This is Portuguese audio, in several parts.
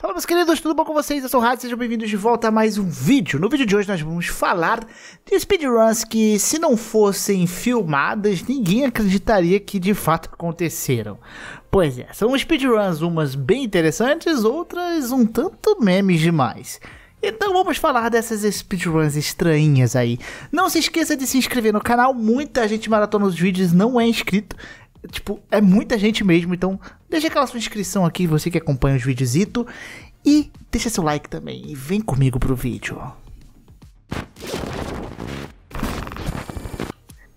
Fala meus queridos, tudo bom com vocês? Eu sou o Rádio, sejam bem-vindos de volta a mais um vídeo. No vídeo de hoje nós vamos falar de speedruns que se não fossem filmadas, ninguém acreditaria que de fato aconteceram. Pois é, são speedruns umas bem interessantes, outras um tanto memes demais. Então vamos falar dessas speedruns estranhas aí. Não se esqueça de se inscrever no canal, muita gente maratona os vídeos não é inscrito. Tipo, é muita gente mesmo, então deixa aquela sua inscrição aqui, você que acompanha os videozito. E deixa seu like também e vem comigo pro vídeo.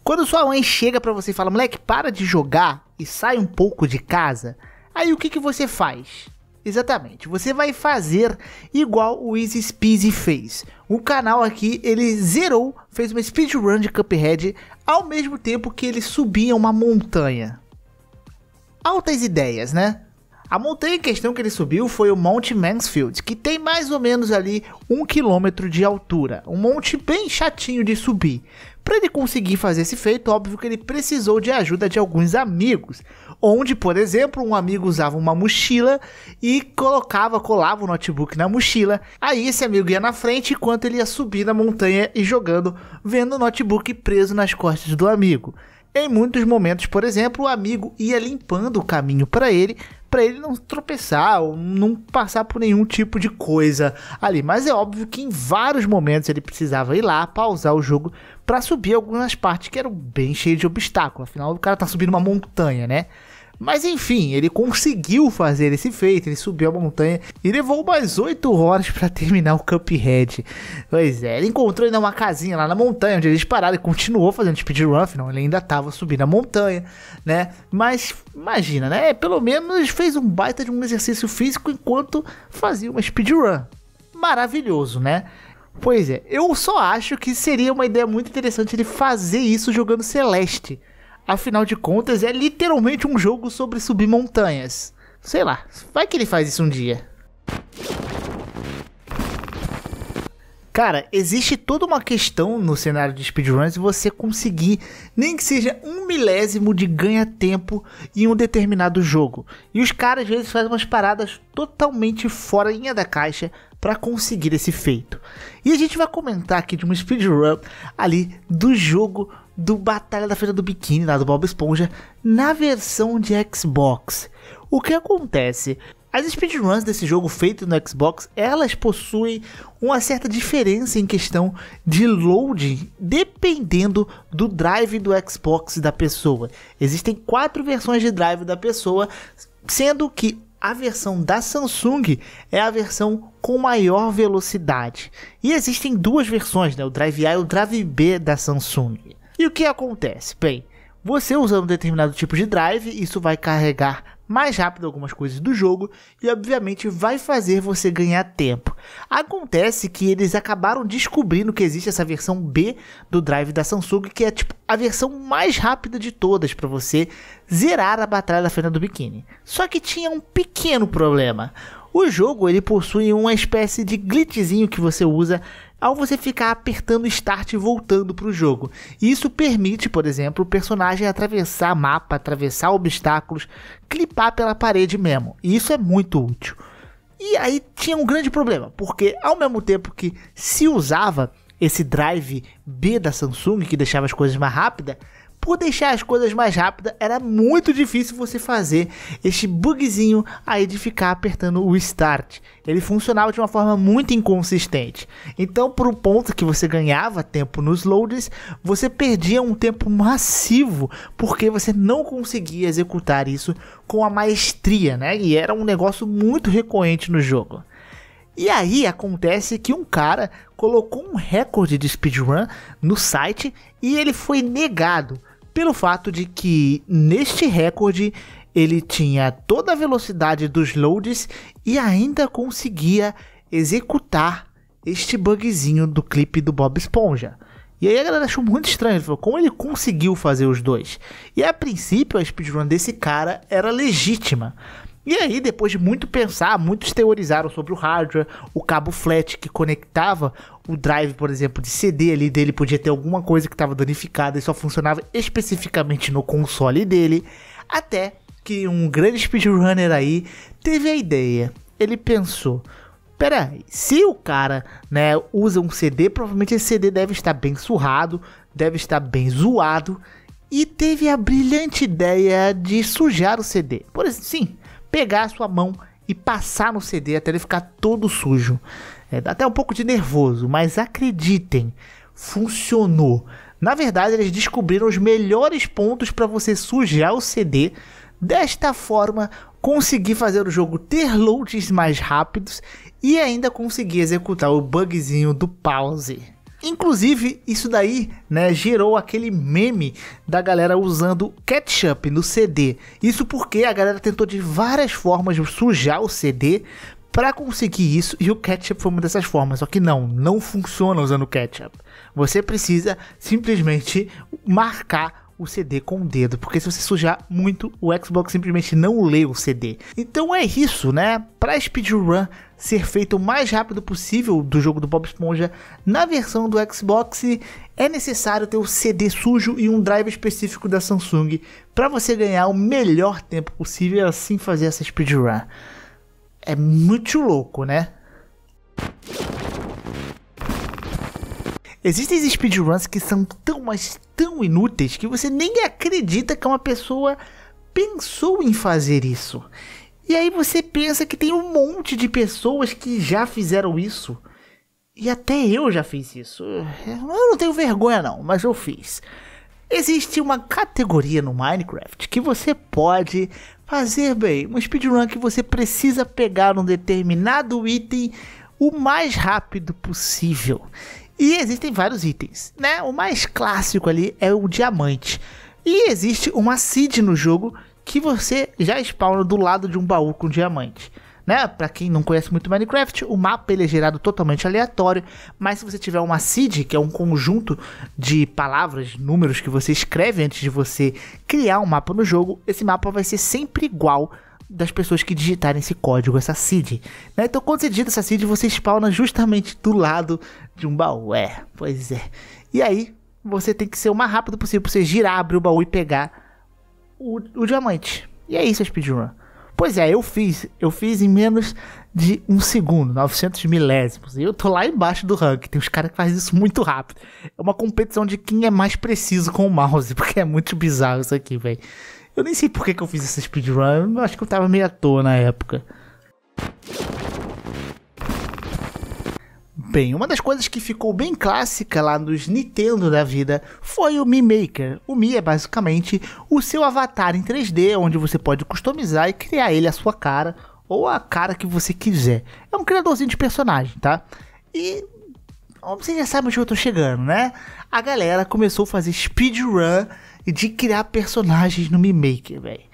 Quando sua mãe chega para você e fala, moleque, para de jogar e sai um pouco de casa, aí o que, que você faz? Exatamente. Você vai fazer igual o Easy Speezy fez. O canal aqui, ele zerou, fez uma speedrun de Cuphead ao mesmo tempo que ele subia uma montanha. Altas ideias, né? A montanha em questão que ele subiu foi o Monte Mansfield, que tem mais ou menos ali um quilômetro de altura. Um monte bem chatinho de subir. Para ele conseguir fazer esse feito, óbvio que ele precisou de ajuda de alguns amigos, onde, por exemplo, um amigo usava uma mochila e colocava, colava o notebook na mochila. Aí esse amigo ia na frente enquanto ele ia subir na montanha e jogando, vendo o notebook preso nas costas do amigo. Em muitos momentos, por exemplo, o amigo ia limpando o caminho para ele para ele não tropeçar ou não passar por nenhum tipo de coisa ali. Mas é óbvio que em vários momentos ele precisava ir lá, pausar o jogo para subir algumas partes que eram bem cheias de obstáculos. Afinal, o cara tá subindo uma montanha, né? Mas enfim, ele conseguiu fazer esse feito, ele subiu a montanha e levou mais 8 horas para terminar o Cuphead. Pois é, ele encontrou ainda uma casinha lá na montanha onde eles pararam e continuou fazendo speedrun, não, ele ainda tava subindo a montanha, né? Mas imagina, né? Pelo menos fez um baita de um exercício físico enquanto fazia uma speedrun. Maravilhoso, né? Pois é, eu só acho que seria uma ideia muito interessante ele fazer isso jogando Celeste Afinal de contas, é literalmente um jogo sobre subir montanhas. Sei lá, vai que ele faz isso um dia. Cara, existe toda uma questão no cenário de speedruns você conseguir nem que seja um milésimo de ganha-tempo em um determinado jogo. E os caras às vezes fazem umas paradas totalmente fora da caixa para conseguir esse feito. E a gente vai comentar aqui de uma speedrun ali do jogo do Batalha da Feira do Biquíni, lá do Bob Esponja, na versão de Xbox. O que acontece? As speedruns desse jogo feito no Xbox, elas possuem uma certa diferença em questão de loading, dependendo do drive do Xbox da pessoa. Existem quatro versões de drive da pessoa, sendo que a versão da Samsung é a versão com maior velocidade. E existem duas versões, né? o Drive A e o Drive B da Samsung. E o que acontece? Bem, você usando um determinado tipo de drive, isso vai carregar mais rápido algumas coisas do jogo e obviamente vai fazer você ganhar tempo. Acontece que eles acabaram descobrindo que existe essa versão B do drive da Samsung, que é tipo a versão mais rápida de todas para você zerar a batalha da fenda do Biquíni. Só que tinha um pequeno problema. O jogo ele possui uma espécie de glitchzinho que você usa ao você ficar apertando start e voltando para o jogo. Isso permite, por exemplo, o personagem atravessar mapa, atravessar obstáculos, clipar pela parede mesmo. E isso é muito útil. E aí tinha um grande problema, porque ao mesmo tempo que se usava esse drive B da Samsung que deixava as coisas mais rápidas, por deixar as coisas mais rápidas, era muito difícil você fazer este bugzinho aí de ficar apertando o start. Ele funcionava de uma forma muito inconsistente. Então, por um ponto que você ganhava tempo nos loads, você perdia um tempo massivo, porque você não conseguia executar isso com a maestria, né? E era um negócio muito recorrente no jogo. E aí acontece que um cara colocou um recorde de speedrun no site e ele foi negado pelo fato de que neste recorde ele tinha toda a velocidade dos loads e ainda conseguia executar este bugzinho do clipe do Bob Esponja. E aí a galera achou muito estranho, falou, como ele conseguiu fazer os dois? E a princípio a speedrun desse cara era legítima, e aí, depois de muito pensar, muitos teorizaram sobre o hardware, o cabo flat que conectava o drive, por exemplo, de CD ali dele podia ter alguma coisa que estava danificada e só funcionava especificamente no console dele, até que um grande speedrunner aí teve a ideia. Ele pensou: peraí, se o cara né, usa um CD, provavelmente esse CD deve estar bem surrado, deve estar bem zoado. E teve a brilhante ideia de sujar o CD. Por exemplo, sim, pegar a sua mão e passar no CD até ele ficar todo sujo. É, dá até um pouco de nervoso, mas acreditem, funcionou. Na verdade, eles descobriram os melhores pontos para você sujar o CD. Desta forma, conseguir fazer o jogo ter loads mais rápidos e ainda conseguir executar o bugzinho do pause. Inclusive, isso daí, né, gerou aquele meme da galera usando ketchup no CD. Isso porque a galera tentou de várias formas sujar o CD para conseguir isso e o ketchup foi uma dessas formas. Só que não, não funciona usando ketchup. Você precisa simplesmente marcar o CD com o dedo, porque se você sujar muito, o Xbox simplesmente não lê o CD. Então é isso, né? Para speedrun ser feito o mais rápido possível do jogo do Bob Esponja na versão do Xbox, é necessário ter o CD sujo e um drive específico da Samsung para você ganhar o melhor tempo possível e assim fazer essa speedrun. É muito louco, né? Existem speedruns que são tão, mas tão inúteis que você nem acredita que uma pessoa pensou em fazer isso. E aí você pensa que tem um monte de pessoas que já fizeram isso. E até eu já fiz isso. Eu não tenho vergonha não, mas eu fiz. Existe uma categoria no Minecraft que você pode fazer bem, um speedrun que você precisa pegar um determinado item o mais rápido possível. E existem vários itens, né? O mais clássico ali é o diamante. E existe uma seed no jogo que você já spawna do lado de um baú com diamante. Né? Para quem não conhece muito Minecraft, o mapa ele é gerado totalmente aleatório, mas se você tiver uma seed, que é um conjunto de palavras, números que você escreve antes de você criar um mapa no jogo, esse mapa vai ser sempre igual das pessoas que digitarem esse código, essa seed. Né? Então, quando você digita essa seed, você spawna justamente do lado de um baú. É, pois é. E aí, você tem que ser o mais rápido possível para você girar, abrir o baú e pegar o, o diamante. E é isso a speedrun. Pois é, eu fiz. Eu fiz em menos de um segundo, 900 milésimos. E eu tô lá embaixo do rank. Tem uns caras que fazem isso muito rápido. É uma competição de quem é mais preciso com o mouse, porque é muito bizarro isso aqui, velho. Eu nem sei por que, que eu fiz essa speedrun. Eu acho que eu tava meio à toa na época. bem, uma das coisas que ficou bem clássica lá nos Nintendo da vida foi o Mi Maker. O Mi é basicamente o seu avatar em 3D, onde você pode customizar e criar ele a sua cara ou a cara que você quiser. É um criadorzinho de personagem, tá? E vocês já sabem onde eu tô chegando, né? A galera começou a fazer speedrun de criar personagens no Mi Maker, velho.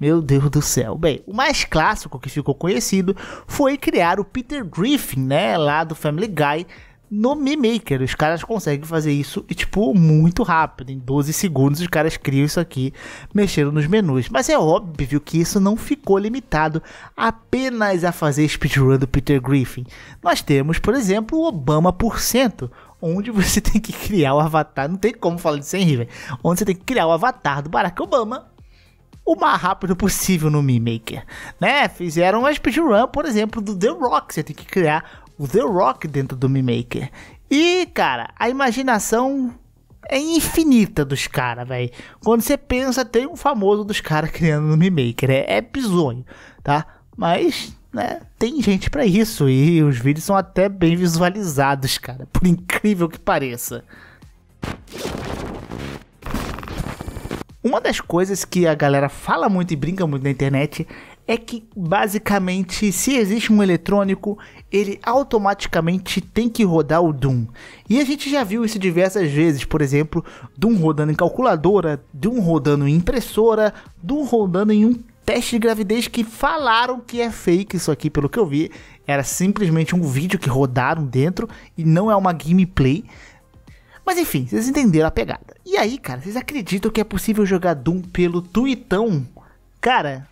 Meu Deus do céu. Bem, o mais clássico que ficou conhecido foi criar o Peter Griffin, né, lá do Family Guy, no Me Maker. Os caras conseguem fazer isso, tipo, muito rápido. Em 12 segundos, os caras criam isso aqui, mexendo nos menus. Mas é óbvio que isso não ficou limitado apenas a fazer speedrun do Peter Griffin. Nós temos, por exemplo, o Obama por cento, onde você tem que criar o avatar. Não tem como falar disso sem rir, Onde você tem que criar o avatar do Barack Obama o mais rápido possível no Mii Maker, né? Fizeram uma speedrun, por exemplo, do The Rock, você tem que criar o The Rock dentro do Mii Maker. E, cara, a imaginação é infinita dos caras, velho. Quando você pensa, tem um famoso dos caras criando no Mii Maker, é, é bizonho, tá? Mas né? tem gente para isso e os vídeos são até bem visualizados, cara, por incrível que pareça. Uma das coisas que a galera fala muito e brinca muito na internet é que basicamente se existe um eletrônico, ele automaticamente tem que rodar o Doom. E a gente já viu isso diversas vezes, por exemplo, Doom rodando em calculadora, Doom rodando em impressora, Doom rodando em um teste de gravidez que falaram que é fake isso aqui, pelo que eu vi, era simplesmente um vídeo que rodaram dentro e não é uma gameplay. Mas enfim, vocês entenderam a pegada. E aí, cara, vocês acreditam que é possível jogar Doom pelo Tuitão? Cara,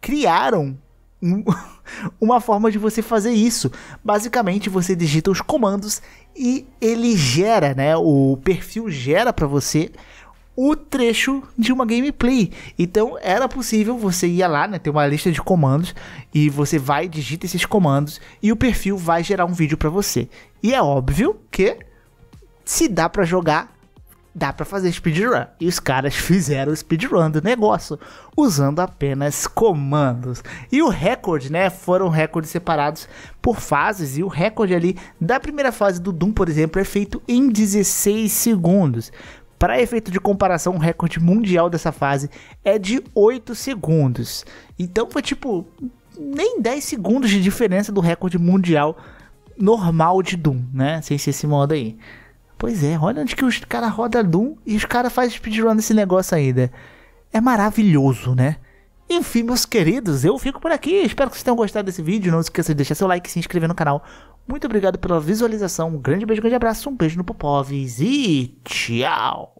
criaram um, uma forma de você fazer isso. Basicamente, você digita os comandos e ele gera, né? O perfil gera para você o trecho de uma gameplay. Então era possível você ir lá, né, ter uma lista de comandos e você vai digita esses comandos e o perfil vai gerar um vídeo para você. E é óbvio que se dá para jogar dá para fazer speedrun. E os caras fizeram o speedrun do negócio, usando apenas comandos. E o recorde, né, foram recordes separados por fases e o recorde ali da primeira fase do Doom, por exemplo, é feito em 16 segundos. Para efeito de comparação, o recorde mundial dessa fase é de 8 segundos. Então foi tipo nem 10 segundos de diferença do recorde mundial normal de Doom, né? Sem ser esse modo aí. Pois é, olha onde que os caras rodam Doom e os caras fazem speedrun nesse negócio ainda. Né? É maravilhoso, né? Enfim, meus queridos, eu fico por aqui. Espero que vocês tenham gostado desse vídeo. Não esqueça de deixar seu like e se inscrever no canal. Muito obrigado pela visualização. Um grande beijo, um grande abraço, um beijo no Popovs e tchau!